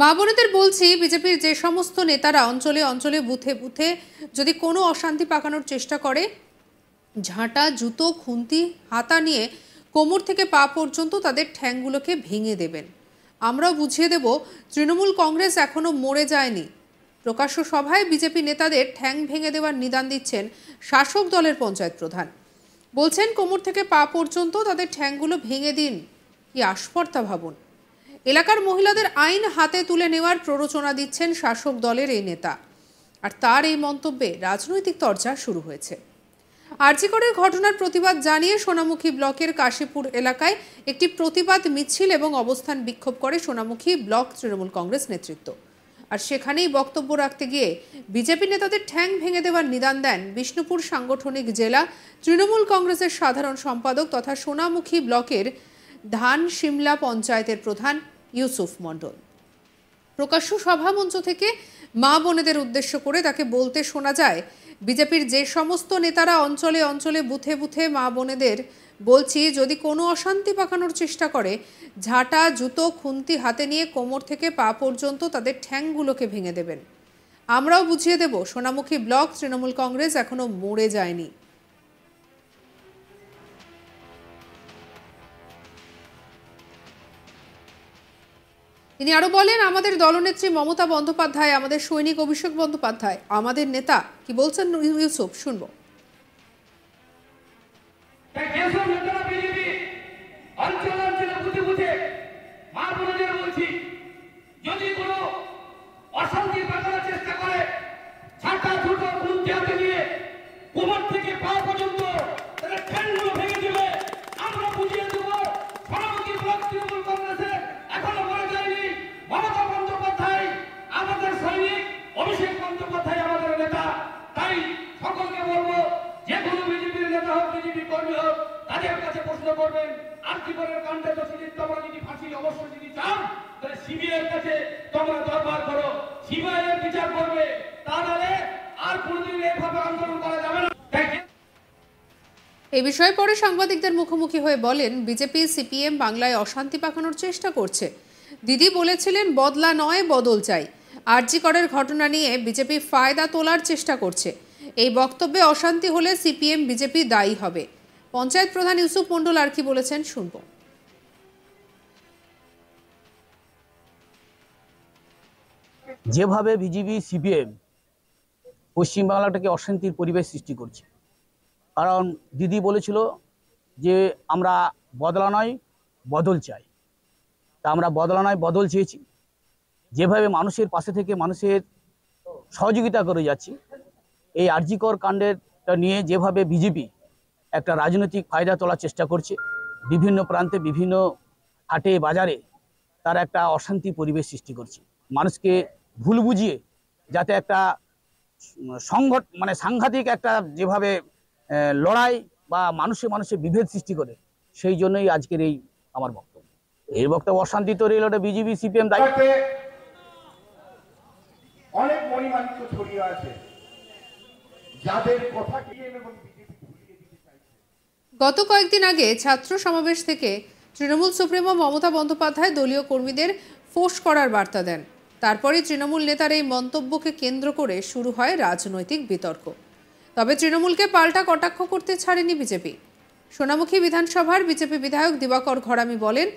মাবুনেদের বলছি বিজেপির যে সমস্ত নেতারা অঞ্চলে অঞ্চলে বুথে বুথে যদি কোনো অশান্তি পাকানোর চেষ্টা করে ঝাঁটা জুতো খুন্তি হাতা নিয়ে কোমর থেকে পা পর্যন্ত তাদের ঠ্যাংগুলোকে ভেঙে দেবেন আমরাও বুঝিয়ে দেব তৃণমূল কংগ্রেস এখনও মরে যায়নি প্রকাশ্য সভায় বিজেপি নেতাদের ঠ্যাং ভেঙে দেওয়ার নিদান দিচ্ছেন শাসক দলের পঞ্চায়েত প্রধান বলছেন কোমর থেকে পা পর্যন্ত তাদের ঠ্যাংগুলো ভেঙে দিন কি আস্পর্তা ভাবুন এলাকার মহিলাদের আইন হাতে তুলে নেওয়ার প্ররোচনা দিচ্ছেন শাসক দলের এই নেতা আর তার এই মন্তব্যে রাজনৈতিক তর্জা শুরু হয়েছে করে ঘটনার প্রতিবাদ জানিয়ে সোনামুখী ব্লকের কাশীপুর এলাকায় একটি প্রতিবাদ মিছিল এবং অবস্থান বিক্ষোভ করে সোনামুখী ব্লক তৃণমূল কংগ্রেস নেতৃত্ব আর সেখানেই বক্তব্য রাখতে গিয়ে বিজেপি নেতাদের ঠ্যাং ভেঙে দেওয়ার নিদান দেন বিষ্ণুপুর সাংগঠনিক জেলা তৃণমূল কংগ্রেসের সাধারণ সম্পাদক তথা সোনামুখী ব্লকের ধান শিমলা পঞ্চায়েতের প্রধান ইউসুফ মণ্ডল প্রকাশ্য সভামঞ্চ থেকে মা বোনেদের উদ্দেশ্য করে তাকে বলতে শোনা যায় বিজেপির যে সমস্ত নেতারা অঞ্চলে অঞ্চলে বুথে বুথে মা বোনেদের বলছি যদি কোনো অশান্তি পাকানোর চেষ্টা করে ঝাঁটা জুতো খুন্তি হাতে নিয়ে কোমর থেকে পা পর্যন্ত তাদের ঠ্যাংগুলোকে ভেঙে দেবেন আমরাও বুঝিয়ে দেব সোনামুখী ব্লক তৃণমূল কংগ্রেস এখনও মরে যায়নি তিনি আরো বলেন আমাদের দলনেত্রী মমতা বন্দ্যোপাধ্যায় আমাদের সৈনিক অভিষেক বন্দ্যোপাধ্যায় আমাদের নেতা কি বলছেন ইউসুফ শুনবো করবেন আর জীবনের কাণ্ডে তোমরা যদি ফাঁসি অবশ্যই যদি তাহলে সিবিআই কাছে তোমরা দরবার করো সিবিআই এর বিচার করবে তা নাহলে আর এভাবে আন্দোলন করা যাবে না এ বিষয়ে পরে সাংবাদিকদের মুখোমুখি হয়ে বলেন বিজেপি সিপিএম বাংলায় অশান্তি পাকানোর চেষ্টা করছে দিদি বলেছিলেন বদলা নয় বদল চাই আরজি করের ঘটনা নিয়ে বিজেপি ফায়দা তোলার চেষ্টা করছে এই বক্তব্যে অশান্তি হলে সিপিএম বিজেপি দায়ী হবে পঞ্চায়েত প্রধান ইউসুফ মন্ডল আর কি বলেছেন শুনব যেভাবে বিজেপি সিপিএম পশ্চিমবাংলাটাকে অশান্তির পরিবেশ সৃষ্টি করছে কারণ দিদি বলেছিল যে আমরা বদলা নয় বদল চাই তা আমরা বদলা নয় বদল চেয়েছি যেভাবে মানুষের পাশে থেকে মানুষের সহযোগিতা করে যাচ্ছি এই আর্জিকর কাণ্ডের নিয়ে যেভাবে বিজেপি একটা রাজনৈতিক ফায়দা তোলার চেষ্টা করছে বিভিন্ন প্রান্তে বিভিন্ন হাটে বাজারে তারা একটা অশান্তি পরিবেশ সৃষ্টি করছে মানুষকে ভুল বুঝিয়ে যাতে একটা সংঘট মানে সাংঘাতিক একটা যেভাবে লড়াই বা মানুষে মানুষে বিভেদ সৃষ্টি করে সেই জন্যই আজকের এই আমার বক্তব্য এই বক্তব্য অশান্তি তৈরি হলো বিজেপি সিপিএম দায়ী অনেক মণিমানিক ছড়িয়ে আছে যাদের কথা কি এবং গত কয়েকদিন আগে ছাত্র সমাবেশ থেকে তৃণমূল সুপ্রিমো মমতা বন্দ্যোপাধ্যায় দলীয় কর্মীদের ফোস করার বার্তা দেন তারপরে তৃণমূল নেতার এই মন্তব্যকে কেন্দ্র করে শুরু হয় রাজনৈতিক বিতর্ক তবে তৃণমূলকে পাল্টা কটাক্ষ করতে ছাড়েনি বিজেপি সোনামুখী বিধানসভার বিজেপি বিধায়ক দিবাকর ঘরামি বলেন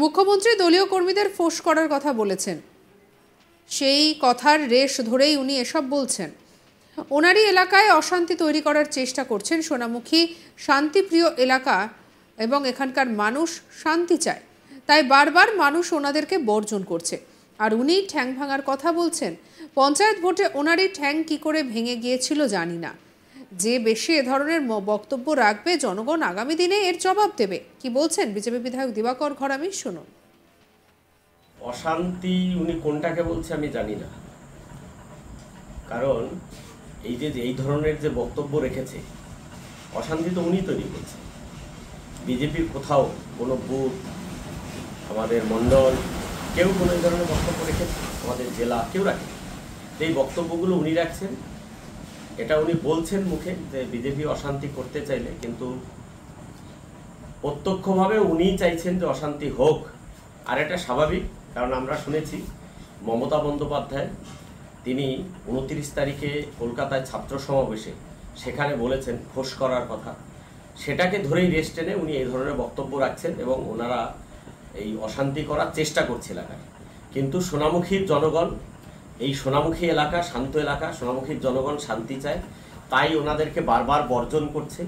মুখ্যমন্ত্রী দলীয় কর্মীদের ফোস করার কথা বলেছেন সেই কথার রেশ ধরেই উনি এসব বলছেন ওনারই এলাকায় অশান্তি তৈরি করার চেষ্টা করছেন সোনামুখী শান্তিপ্রিয় এলাকা এবং এখানকার মানুষ শান্তি চায় তাই বারবার মানুষ ওনাদেরকে বর্জন করছে আর উনি ঠ্যাং ভাঙার কথা বলছেন পঞ্চায়েত ভোটে ওনারই ঠ্যাং কি করে ভেঙে গিয়েছিল জানি না যে বেশি এ ধরনের বক্তব্য রাখবে জনগণ আগামী দিনে এর জবাব দেবে কি বলছেন বিজেপি বিধায়ক দিবাকর ঘর আমি শুনুন অশান্তি উনি কোনটাকে বলছে আমি জানি না কারণ এই যে এই ধরনের যে বক্তব্য রেখেছে অশান্তি তো উনি তৈরি করছে বিজেপির কোথাও কোনো বুথ আমাদের মণ্ডল কেউ কোনো এই ধরনের বক্তব্য রেখেছে আমাদের জেলা কেউ রাখে এই বক্তব্যগুলো উনি রাখছেন এটা উনি বলছেন মুখে যে বিজেপি অশান্তি করতে চাইলে কিন্তু প্রত্যক্ষভাবে উনি চাইছেন যে অশান্তি হোক আর এটা স্বাভাবিক কারণ আমরা শুনেছি মমতা বন্দ্যোপাধ্যায় তিনি উনত্রিশ তারিখে কলকাতায় ছাত্র সমাবেশে সেখানে বলেছেন ফোঁস করার কথা সেটাকে ধরেই রেস্ট এনে উনি এই ধরনের বক্তব্য রাখছেন এবং ওনারা এই অশান্তি করার চেষ্টা করছে এলাকায় কিন্তু সোনামুখীর জনগণ এই সোনামুখী এলাকা শান্ত এলাকা সোনামুখীর জনগণ শান্তি চায় তাই ওনাদেরকে বারবার বর্জন করছে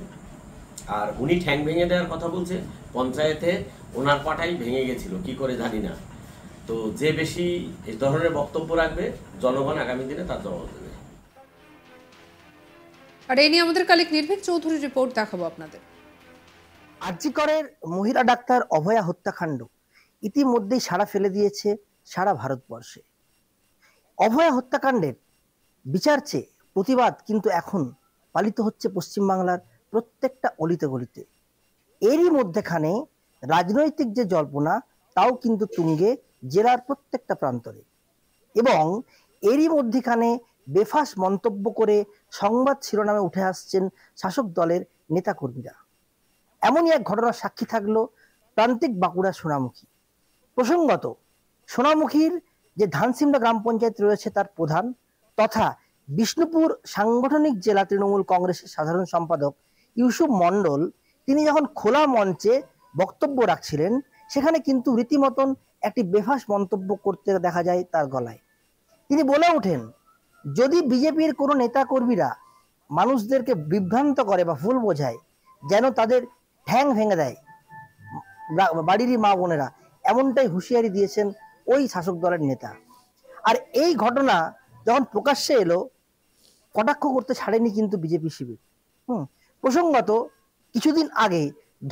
আর উনি ঠ্যাং ভেঙে দেওয়ার কথা বলছে পঞ্চায়েতে ওনার পাটাই ভেঙে গেছিল কি করে জানি না তো যে বেশি এই ধরনের বক্তব্য রাখবে জনগণ আগামী দিনে তার জবাব দেবে আর এই নিয়ে আমাদের কালিক নির্ভীক চৌধুরীর রিপোর্ট দেখাবো আপনাদের আরজিকরের মহিলা ডাক্তার অভয়া হত্যাকাণ্ড ইতিমধ্যেই সারা ফেলে দিয়েছে সারা ভারতবর্ষে অভয়া হত্যাকাণ্ডের বিচার চেয়ে প্রতিবাদ কিন্তু এখন পালিত হচ্ছে পশ্চিমবাংলার প্রত্যেকটা অলিতে গলিতে এরই মধ্যেখানে রাজনৈতিক যে জল্পনা তাও কিন্তু তুঙ্গে জেলার প্রত্যেকটা প্রান্তরে এবং এরই মধ্যেখানে বেফাস মন্তব্য করে সংবাদ শিরোনামে উঠে আসছেন শাসক দলের নেতাকর্মীরা এমনই এক ঘটনার সাক্ষী থাকলো প্রান্তিক বাঁকুড়া সোনামুখী প্রসঙ্গত সোনামুখীর যে ধানসিমড়া গ্রাম পঞ্চায়েত রয়েছে তার প্রধান তথা বিষ্ণুপুর সাংগঠনিক জেলা তৃণমূল কংগ্রেসের সাধারণ সম্পাদক ইউসুফ মণ্ডল তিনি যখন খোলা মঞ্চে বক্তব্য রাখছিলেন সেখানে কিন্তু রীতিমতন একটি বেফাস মন্তব্য করতে দেখা যায় তার গলায় তিনি বলে ওঠেন যদি বিজেপির কোনো নেতাকর্মীরা মানুষদেরকে বিভ্রান্ত করে বা ভুল বোঝায় যেন তাদের ঠ্যাং ভেঙে দেয় বাড়িরই মা বোনেরা এমনটাই হুঁশিয়ারি দিয়েছেন ওই শাসক দলের নেতা আর এই ঘটনা যখন প্রকাশ্যে এলো কটাক্ষ করতে ছাড়েনি কিন্তু বিজেপি শিবির হুম প্রসঙ্গত কিছুদিন আগে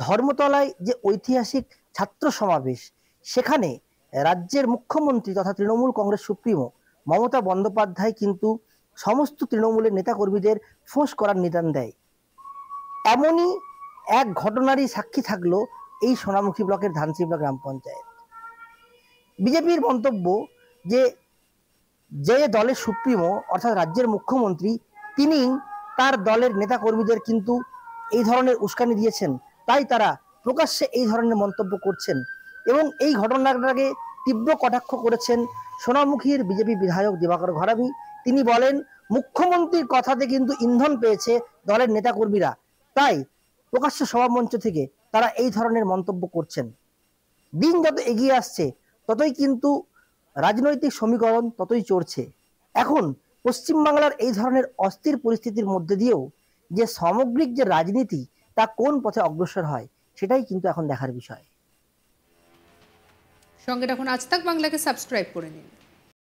ধর্মতলায় যে ঐতিহাসিক ছাত্র সমাবেশ সেখানে রাজ্যের মুখ্যমন্ত্রী তথা তৃণমূল কংগ্রেস সুপ্রিমো মমতা বন্দ্যোপাধ্যায় কিন্তু সমস্ত তৃণমূলের নেতাকর্মীদের ফোঁস করার নিদান দেয় এমনই এক ঘটনারই সাক্ষী থাকলো এই সোনামুখী ব্লকের ধানসিমলা গ্রাম পঞ্চায়েত বিজেপির মন্তব্য যে যে দলের সুপ্রিমো অর্থাৎ রাজ্যের মুখ্যমন্ত্রী তিনি তার দলের নেতাকর্মীদের কিন্তু এই ধরনের উস্কানি দিয়েছেন তাই তারা প্রকাশ্যে এই ধরনের মন্তব্য করছেন এবং এই ঘটনাটাকে তীব্র কটাক্ষ করেছেন সোনামুখীর বিজেপি বিধায়ক দিবাকর ঘরামি তিনি বলেন মুখ্যমন্ত্রীর কথাতে কিন্তু ইন্ধন পেয়েছে দলের নেতাকর্মীরা তাই প্রকাশ্য সভামঞ্চ থেকে তারা এই ধরনের মন্তব্য করছেন দিন যত এগিয়ে আসছে ততই কিন্তু রাজনৈতিক সমীকরণ ততই চড়ছে এখন পশ্চিমবাংলার এই ধরনের অস্থির পরিস্থিতির মধ্যে দিয়েও যে সামগ্রিক যে রাজনীতি তা কোন পথে অগ্রসর হয় সেটাই কিন্তু এখন দেখার বিষয় সঙ্গে রাখুন আজ তাক বাংলাকে সাবস্ক্রাইব করে নিন